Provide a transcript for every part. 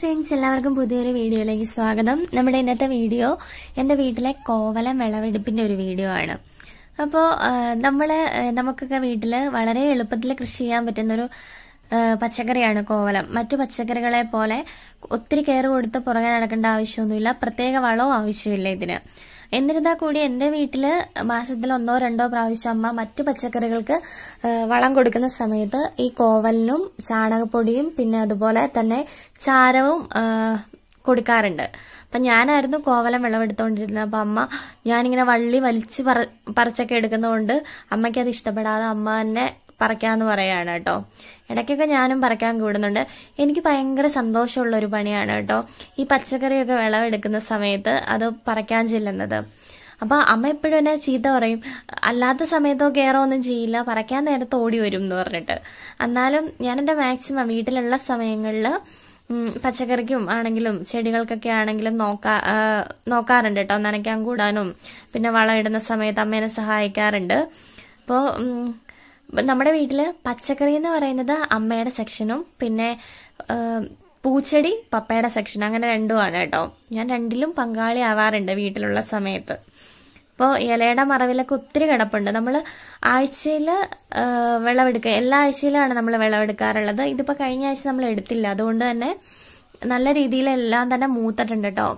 friends എല്ലാവർക്കും പുതിയൊരു വീഡിയോയിലേക്ക് സ്വാഗതം നമ്മുടെ ഇന്നത്തെ വീഡിയോ എൻ്റെ വീട്ടിലെ കോവലം വിളവെടുപ്പിൻ്റെ ഒരു വീഡിയോ ആണ് അപ്പോൾ നമ്മൾ നമുക്കൊക്കെ വീട്ടിൽ വളരെ എളുപ്പത്തിൽ കൃഷി ചെയ്യാൻ പറ്റുന്നൊരു പച്ചക്കറിയാണ് കോവലം മറ്റു പച്ചക്കറികളെ പോലെ ഒത്തിരി കെയർ കൊടുത്ത് പുറകെ നടക്കേണ്ട ആവശ്യമൊന്നുമില്ല പ്രത്യേക വളവും ആവശ്യമില്ല ഇതിന് എന്നിരുന്നാൽ കൂടി എൻ്റെ വീട്ടിൽ മാസത്തിൽ ഒന്നോ രണ്ടോ പ്രാവശ്യം അമ്മ മറ്റു പച്ചക്കറികൾക്ക് വളം കൊടുക്കുന്ന സമയത്ത് ഈ കോവലിനും ചാണകപ്പൊടിയും പിന്നെ അതുപോലെ തന്നെ ചാരവും കൊടുക്കാറുണ്ട് അപ്പം ഞാനായിരുന്നു കോവലം വിളവെടുത്തുകൊണ്ടിരുന്നത് അപ്പം അമ്മ ഞാനിങ്ങനെ വള്ളി വലിച്ച് പറ പറിച്ചൊക്കെ എടുക്കുന്നതുകൊണ്ട് അമ്മയ്ക്ക് അത് ഇഷ്ടപ്പെടാതെ അമ്മ തന്നെ പറക്കാന്ന് പറയാണ് കേട്ടോ ഇടയ്ക്കൊക്കെ ഞാനും പറിക്കാൻ കൂടുന്നുണ്ട് എനിക്ക് ഭയങ്കര സന്തോഷമുള്ള ഒരു പണിയാണ് കേട്ടോ ഈ പച്ചക്കറിയൊക്കെ വിളവെടുക്കുന്ന സമയത്ത് അത് പറിക്കാൻ ചെല്ലുന്നത് അപ്പോൾ അമ്മ എപ്പോഴും എന്നെ ചീത്ത പറയും അല്ലാത്ത സമയത്തോ കയറോ ഒന്നും ചെയ്യില്ല പറയ്ക്കാൻ നേരത്ത് ഓടി വരും എന്ന് പറഞ്ഞിട്ട് എന്നാലും ഞാൻ എൻ്റെ മാക്സിമം വീട്ടിലുള്ള സമയങ്ങളിൽ പച്ചക്കറിക്കും ആണെങ്കിലും ചെടികൾക്കൊക്കെ ആണെങ്കിലും നോക്കാ നോക്കാറുണ്ട് കേട്ടോ നനയ്ക്കാൻ കൂടാനും പിന്നെ വളം ഇടുന്ന സമയത്ത് അമ്മേനെ സഹായിക്കാറുണ്ട് അപ്പോൾ നമ്മുടെ വീട്ടിൽ പച്ചക്കറി എന്ന് പറയുന്നത് അമ്മയുടെ സെക്ഷനും പിന്നെ പൂച്ചെടി പപ്പയുടെ സെക്ഷൻ അങ്ങനെ രണ്ടുമാണ് കേട്ടോ ഞാൻ രണ്ടിലും പങ്കാളി ആവാറുണ്ട് വീട്ടിലുള്ള സമയത്ത് ഇപ്പോൾ ഇലയുടെ മറവിലൊക്കെ ഒത്തിരി കിടപ്പുണ്ട് നമ്മൾ ആഴ്ചയിൽ വിളവെടുക്കുക എല്ലാ ആഴ്ചയിലാണ് നമ്മൾ വിളവെടുക്കാറുള്ളത് ഇതിപ്പോൾ കഴിഞ്ഞ ആഴ്ച നമ്മൾ എടുത്തില്ല അതുകൊണ്ട് തന്നെ നല്ല രീതിയിൽ എല്ലാം തന്നെ മൂത്തിട്ടുണ്ട് കേട്ടോ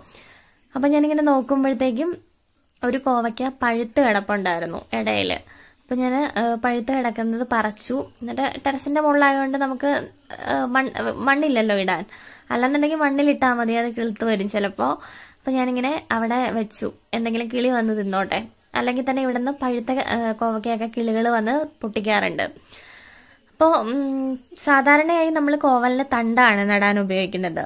അപ്പം ഞാനിങ്ങനെ നോക്കുമ്പോഴത്തേക്കും ഒരു കോവയ്ക്ക പഴുത്ത് കിടപ്പുണ്ടായിരുന്നു ഇടയിൽ അപ്പം ഞാൻ പഴുത്ത് കിടക്കുന്നത് പറിച്ചു എന്നിട്ട് ടെറസിൻ്റെ മുകളിലായതുകൊണ്ട് നമുക്ക് മണ്ണ് മണ്ണില്ലല്ലോ ഇടാൻ അല്ലെന്നുണ്ടെങ്കിൽ മണ്ണിലിട്ടാൽ മതി അത് കിളുത്ത് വരും ചിലപ്പോൾ അപ്പം ഞാനിങ്ങനെ അവിടെ വെച്ചു എന്തെങ്കിലും കിളി വന്ന് തിന്നോട്ടെ അല്ലെങ്കിൽ തന്നെ ഇവിടുന്ന് പഴുത്ത കോവക്കയൊക്കെ കിളികൾ വന്ന് പൊട്ടിക്കാറുണ്ട് അപ്പോൾ സാധാരണയായി നമ്മൾ കോവലിൻ്റെ തണ്ടാണ് നടാൻ ഉപയോഗിക്കുന്നത്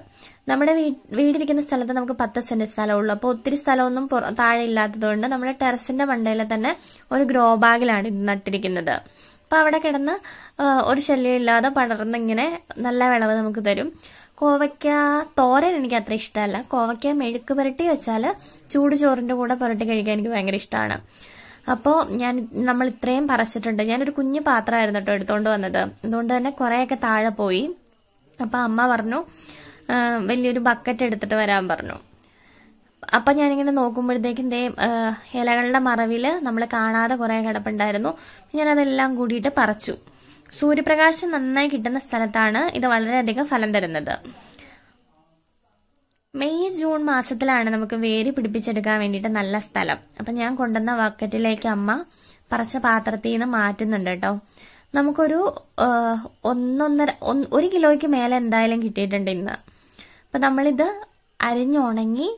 നമ്മുടെ വീ വീടിരിക്കുന്ന സ്ഥലത്ത് നമുക്ക് പത്ത് സെൻറ്റ് സ്ഥലമുള്ളൂ അപ്പോൾ ഒത്തിരി സ്ഥലമൊന്നും പുറ താഴെ ഇല്ലാത്തതുകൊണ്ട് നമ്മുടെ ടെറസിൻ്റെ മണ്ടയിൽ തന്നെ ഒരു ഗ്രോ ബാഗിലാണ് ഇത് നട്ടിരിക്കുന്നത് അപ്പോൾ അവിടെ കിടന്ന് ഒരു ശല്യമില്ലാതെ പടർന്ന് ഇങ്ങനെ നല്ല വിളവ് നമുക്ക് തരും കോവയ്ക്ക തോരൻ എനിക്ക് അത്ര ഇഷ്ടമല്ല കോവയ്ക്ക മെഴുക്ക് പുരട്ടി വെച്ചാൽ ചൂട് ചോറിൻ്റെ കൂടെ പുരട്ടി കഴിക്കാൻ എനിക്ക് ഭയങ്കര ഇഷ്ടമാണ് അപ്പോൾ ഞാൻ നമ്മൾ ഇത്രയും പറിച്ചിട്ടുണ്ട് ഞാനൊരു കുഞ്ഞു പാത്രമായിരുന്നു കേട്ടോ എടുത്തുകൊണ്ട് വന്നത് അതുകൊണ്ട് തന്നെ കുറേയൊക്കെ താഴെ പോയി അപ്പോൾ അമ്മ പറഞ്ഞു വലിയൊരു ബക്കറ്റ് എടുത്തിട്ട് വരാൻ പറഞ്ഞു അപ്പം ഞാനിങ്ങനെ നോക്കുമ്പോഴത്തേക്കും ദേ ഇലകളുടെ മറവിൽ നമ്മൾ കാണാതെ കുറേ കിടപ്പുണ്ടായിരുന്നു ഞാനതെല്ലാം കൂടിയിട്ട് പറിച്ചു സൂര്യപ്രകാശം നന്നായി കിട്ടുന്ന സ്ഥലത്താണ് ഇത് വളരെയധികം ഫലം തരുന്നത് മെയ് ജൂൺ മാസത്തിലാണ് നമുക്ക് വേര് പിടിപ്പിച്ചെടുക്കാൻ വേണ്ടിയിട്ട് നല്ല സ്ഥലം അപ്പം ഞാൻ കൊണ്ടുവന്ന വക്കറ്റിലേക്ക് അമ്മ പറച്ച പാത്രത്തിൽ നിന്ന് മാറ്റുന്നുണ്ട് കേട്ടോ നമുക്കൊരു ഒന്നൊന്നര ഒരു കിലോയ്ക്ക് മേലെ എന്തായാലും കിട്ടിയിട്ടുണ്ട് ഇന്ന് അപ്പം നമ്മളിത് അരിഞ്ഞുണങ്ങി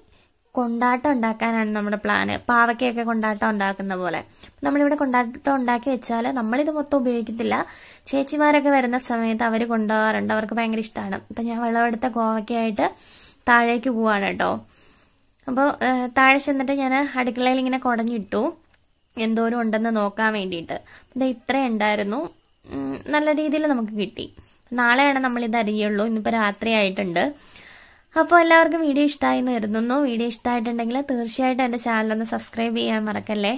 കൊണ്ടാട്ടം ഉണ്ടാക്കാനാണ് നമ്മുടെ പ്ലാന് പാവക്കയൊക്കെ കൊണ്ടാട്ടം ഉണ്ടാക്കുന്ന പോലെ നമ്മളിവിടെ കൊണ്ടാട്ടം ഉണ്ടാക്കി വെച്ചാൽ നമ്മളിത് മൊത്തം ഉപയോഗിക്കത്തില്ല ചേച്ചിമാരൊക്കെ വരുന്ന സമയത്ത് അവർ കൊണ്ടുപോകാറുണ്ട് അവർക്ക് ഭയങ്കര ഇഷ്ടമാണ് അപ്പം ഞാൻ വിളവെടുത്ത ഗോവയ്ക്കായിട്ട് താഴേക്ക് പോവാണ് കേട്ടോ അപ്പോൾ താഴെ ചെന്നിട്ട് ഞാൻ അടുക്കളയിൽ ഇങ്ങനെ കുടഞ്ഞിട്ടു എന്തോരം ഉണ്ടെന്ന് നോക്കാൻ വേണ്ടിയിട്ട് ഇത് ഇത്ര ഉണ്ടായിരുന്നു നല്ല രീതിയിൽ നമുക്ക് കിട്ടി നാളെയാണ് ഇത് അരിയുള്ളൂ ഇന്നിപ്പോൾ രാത്രി ആയിട്ടുണ്ട് അപ്പോൾ എല്ലാവർക്കും വീഡിയോ ഇഷ്ടമായി എന്ന് കരുതുന്നു വീഡിയോ ഇഷ്ടമായിട്ടുണ്ടെങ്കിൽ തീർച്ചയായിട്ടും എൻ്റെ ചാനലൊന്ന് സബ്സ്ക്രൈബ് ചെയ്യാൻ മറക്കല്ലേ